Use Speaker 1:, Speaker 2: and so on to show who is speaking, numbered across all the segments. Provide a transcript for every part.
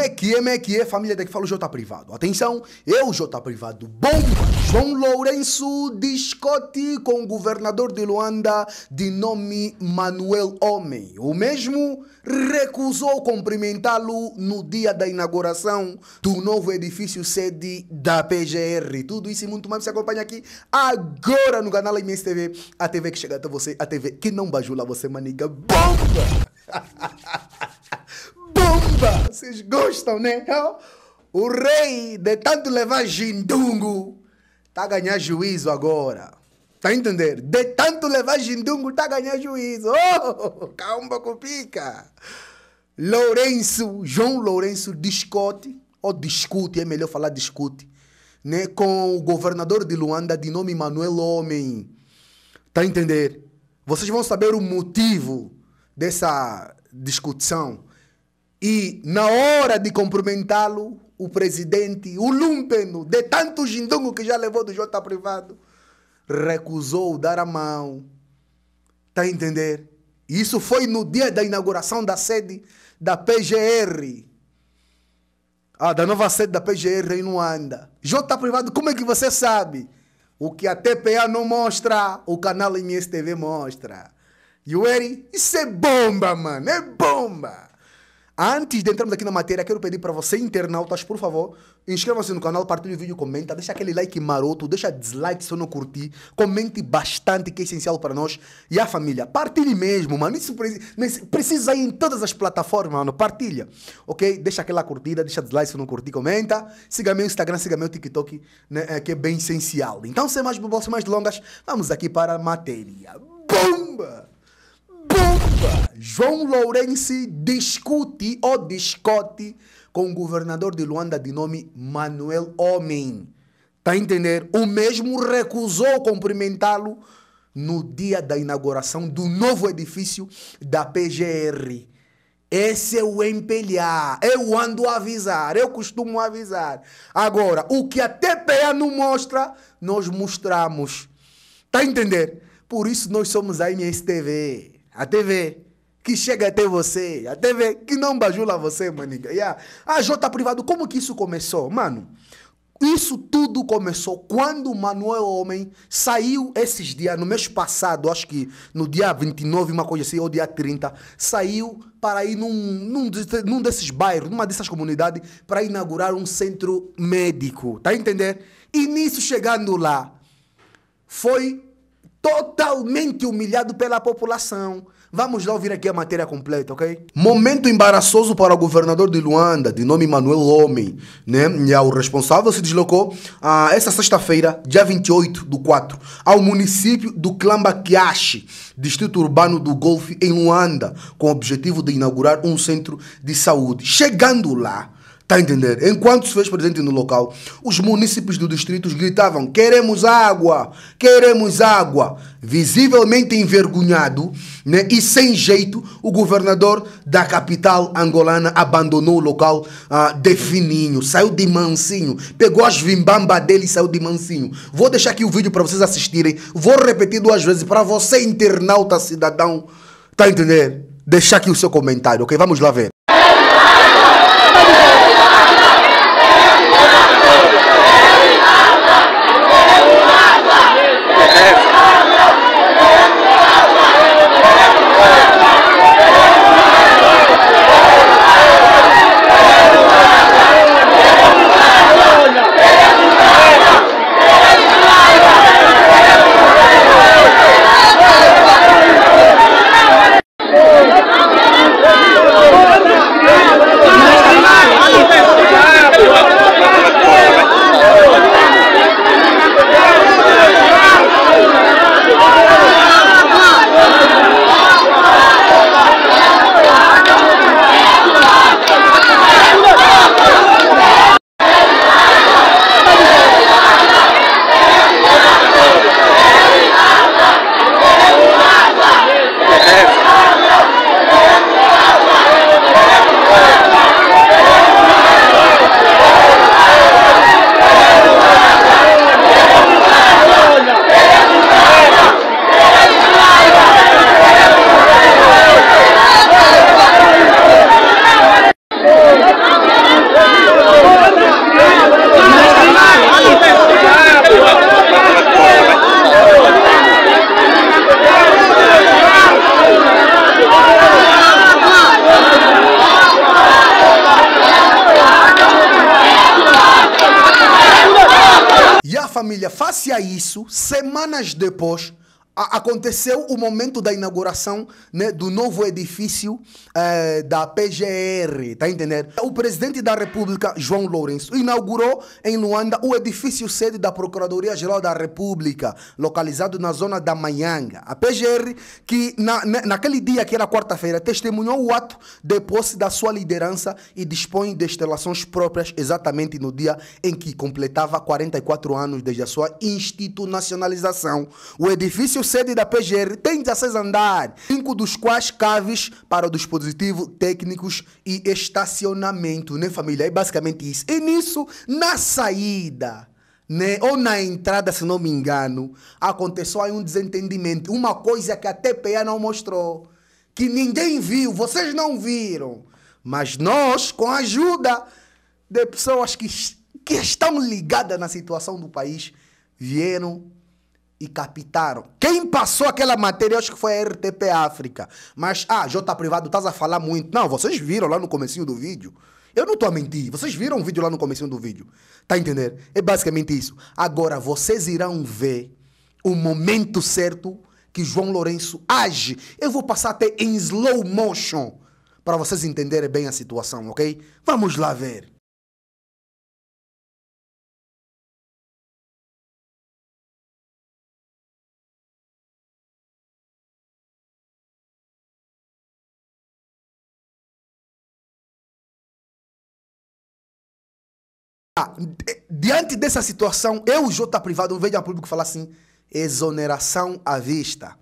Speaker 1: Mequie, Mequie, família daqui fala o Jota Privado. Atenção, eu, Jota Privado, bom João Lourenço discute com o governador de Luanda de nome Manuel Homem. O mesmo recusou cumprimentá-lo no dia da inauguração do novo edifício sede da PGR. Tudo isso e muito mais você acompanha aqui agora no canal TV, a TV que chega até você, a TV que não bajula você, maniga bomba! Opa, vocês gostam, né? O rei, de tanto levar jindungo, tá a ganhar juízo agora. Tá a entender? De tanto levar jindungo, tá a ganhar juízo. Oh, calma com pica. Lourenço, João Lourenço discute, ou discute, é melhor falar discute, né? Com o governador de Luanda, de nome Manuel Homem. Tá a entender? Vocês vão saber o motivo dessa discussão e na hora de cumprimentá-lo, o presidente, o lúmpeno, de tanto jindungo que já levou do Jota privado, recusou dar a mão. Está a entender? Isso foi no dia da inauguração da sede da PGR. Ah, da nova sede da PGR em Luanda. Jota privado, como é que você sabe? O que a TPA não mostra, o canal MSTV mostra. E o Eri, isso é bomba, mano, é bomba. Antes de entrarmos aqui na matéria, quero pedir para você, internautas, por favor, inscreva-se no canal, partilhe o vídeo, comenta, deixa aquele like maroto, deixa dislike se eu não curtir, comente bastante, que é essencial para nós e a família. Partilhe mesmo, mano. Isso precisa, ir em todas as plataformas, mano. Partilha, ok? Deixa aquela curtida, deixa dislike se eu não curtir, comenta. Siga meu Instagram, siga meu TikTok, né, é, que é bem essencial. Então, sem mais bobolas, mais longas, vamos aqui para a matéria. Bomba! Bomba! João Lourenço discute ou discute com o governador de Luanda de nome Manuel Homem. Tá a entender? O mesmo recusou cumprimentá-lo no dia da inauguração do novo edifício da PGR. Esse é o empelhar. Eu ando a avisar, eu costumo avisar. Agora, o que a TPA não mostra, nós mostramos. Tá a entender? Por isso nós somos a MSTV a TV que chega até você, a TV que não bajula você, maniga. Yeah. A J Privado, como que isso começou? Mano, isso tudo começou quando o Manuel Homem saiu esses dias, no mês passado, acho que no dia 29, uma coisa assim, ou dia 30, saiu para ir num, num, num desses bairros, numa dessas comunidades, para inaugurar um centro médico. Tá entendendo? entender? E nisso chegando lá, foi totalmente humilhado pela população. Vamos lá ouvir aqui a matéria completa, ok? Momento embaraçoso para o governador de Luanda, de nome Manuel Homem, né? E o responsável se deslocou ah, essa sexta-feira, dia 28 do 4, ao município do Clambaquiache, distrito urbano do Golfe, em Luanda, com o objetivo de inaugurar um centro de saúde. Chegando lá, Está a entender? Enquanto se fez presente no local, os munícipes do distrito gritavam: queremos água, queremos água. Visivelmente envergonhado né, e sem jeito, o governador da capital angolana abandonou o local ah, de fininho, saiu de mansinho, pegou as vimbamba dele e saiu de mansinho. Vou deixar aqui o vídeo para vocês assistirem. Vou repetir duas vezes para você, internauta cidadão, está a entender? Deixar aqui o seu comentário, ok? Vamos lá ver. família, face a isso, semanas depois, aconteceu o momento da inauguração né, do novo edifício eh, da PGR, tá entendendo? O presidente da República, João Lourenço, inaugurou em Luanda o edifício sede da Procuradoria-Geral da República, localizado na zona da Manhanga. A PGR, que na, na, né, naquele dia, que era quarta-feira, testemunhou o ato de posse da sua liderança e dispõe de instalações próprias exatamente no dia em que completava 44 anos desde a sua institucionalização. O edifício sede da PGR tem 16 andares, 5 dos quais caves para o dispositivo técnicos e estacionamento, né, família? É basicamente isso. E nisso, na saída, né, ou na entrada, se não me engano, aconteceu aí um desentendimento, uma coisa que a TPA não mostrou, que ninguém viu, vocês não viram. Mas nós, com a ajuda de pessoas que, que estão ligadas na situação do país, vieram e captaram. Quem passou aquela matéria, acho que foi a RTP África. Mas, ah, J Privado, estás a falar muito. Não, vocês viram lá no comecinho do vídeo. Eu não estou a mentir. Vocês viram o vídeo lá no comecinho do vídeo. Tá a entender? É basicamente isso. Agora, vocês irão ver o momento certo que João Lourenço age. Eu vou passar até em slow motion para vocês entenderem bem a situação, ok? Vamos lá ver. Ah, diante dessa situação, eu, J tá privado, vejo a público falar assim: exoneração à vista.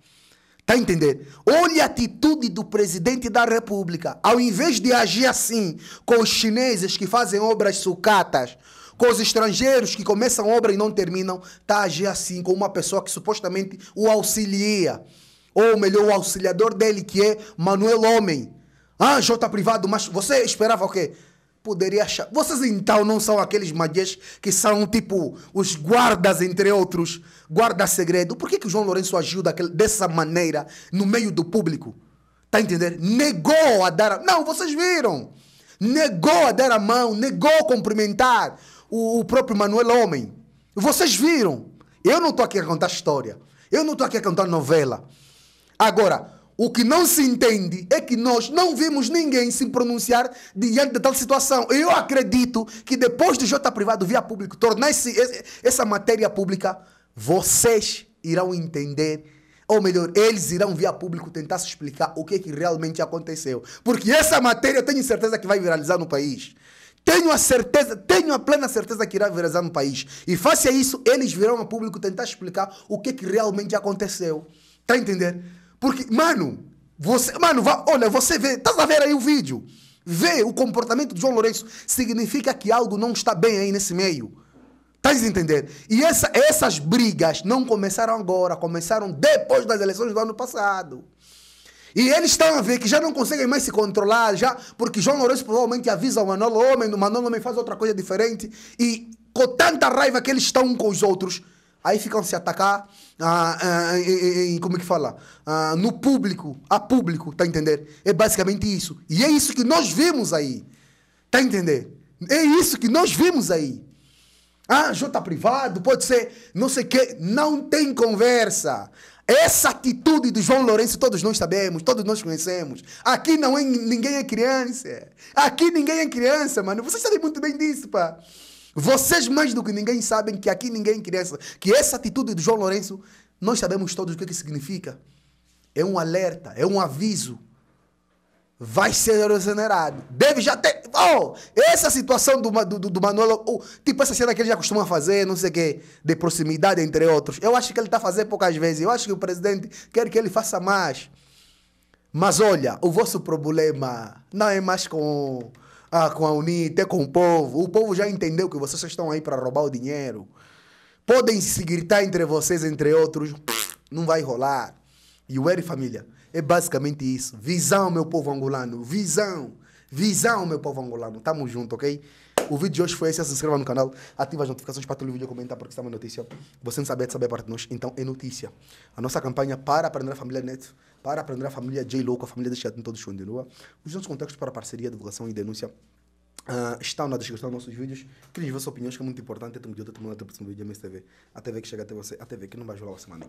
Speaker 1: Tá a entender? Olha a atitude do presidente da República. Ao invés de agir assim com os chineses que fazem obras sucatas, com os estrangeiros que começam obra e não terminam, tá a agir assim com uma pessoa que supostamente o auxilia. Ou melhor, o auxiliador dele, que é Manuel Homem. Ah, J tá privado, mas você esperava o quê? poderia achar. Vocês então não são aqueles magias que são tipo os guardas, entre outros, guarda-segredo. Por que, que o João Lourenço agiu daquele, dessa maneira no meio do público? Tá entendendo? entender? Negou a dar a... Não, vocês viram. Negou a dar a mão, negou cumprimentar o, o próprio Manuel Homem. Vocês viram. Eu não estou aqui a contar história. Eu não estou aqui a contar novela. Agora, o que não se entende é que nós não vimos ninguém se pronunciar diante de tal situação. Eu acredito que depois do J privado via público tornar-se essa matéria pública, vocês irão entender, ou melhor, eles irão via público tentar se explicar o que é que realmente aconteceu. Porque essa matéria eu tenho certeza que vai viralizar no país. Tenho a certeza, tenho a plena certeza que irá viralizar no país. E face a isso, eles virão a público tentar explicar o que é que realmente aconteceu. Está a entender? Porque, mano, você. Mano, vá, olha, você vê. tá a ver aí o vídeo? Vê o comportamento de João Lourenço. Significa que algo não está bem aí nesse meio. tá a entender? E essa, essas brigas não começaram agora, começaram depois das eleições do ano passado. E eles estão a ver que já não conseguem mais se controlar, já, porque João Lourenço provavelmente avisa o Manolo Homem, o Manolo Homem faz outra coisa diferente. E com tanta raiva que eles estão com os outros, Aí ficam se atacar ah, ah, em, em, como é que fala? Ah, no público, a público, tá entender? É basicamente isso. E é isso que nós vimos aí. Tá entender? É isso que nós vimos aí. Ah, J privado, pode ser não sei o quê. Não tem conversa. Essa atitude do João Lourenço todos nós sabemos, todos nós conhecemos. Aqui não é, ninguém é criança. Aqui ninguém é criança, mano. Vocês sabem muito bem disso, pá. Vocês mais do que ninguém sabem que aqui ninguém cresce, que essa atitude de João Lourenço, nós sabemos todos o que, que significa. É um alerta, é um aviso. Vai ser exonerado. Deve já ter. Oh, essa situação do, do, do Manolo, oh, tipo essa cena que ele já costuma fazer, não sei o quê, de proximidade, entre outros. Eu acho que ele está fazendo poucas vezes. Eu acho que o presidente quer que ele faça mais. Mas olha, o vosso problema não é mais com ah, com a Unite com o povo. O povo já entendeu que vocês estão aí para roubar o dinheiro. Podem se gritar entre vocês, entre outros. Não vai rolar. E o Eri Família é basicamente isso. Visão, meu povo angolano. Visão. Visão, meu povo angolano. Tamo junto, ok? O vídeo de hoje foi esse. Se inscreva no canal, ative as notificações para todo o vídeo comentar, porque está uma notícia. Você não sabe, é de saber a parte de nós. Então é notícia. A nossa campanha para aprender a família Neto, para aprender a família J. Louco, a família de show de continua. Os nossos contextos para parceria, divulgação e denúncia. Uh, estão na descrição dos nossos vídeos. Criem vossas opiniões, que é muito importante. Até de outra, até o próximo vídeo da MSTV. A TV que chega até você, a TV que não vai jogar você, minha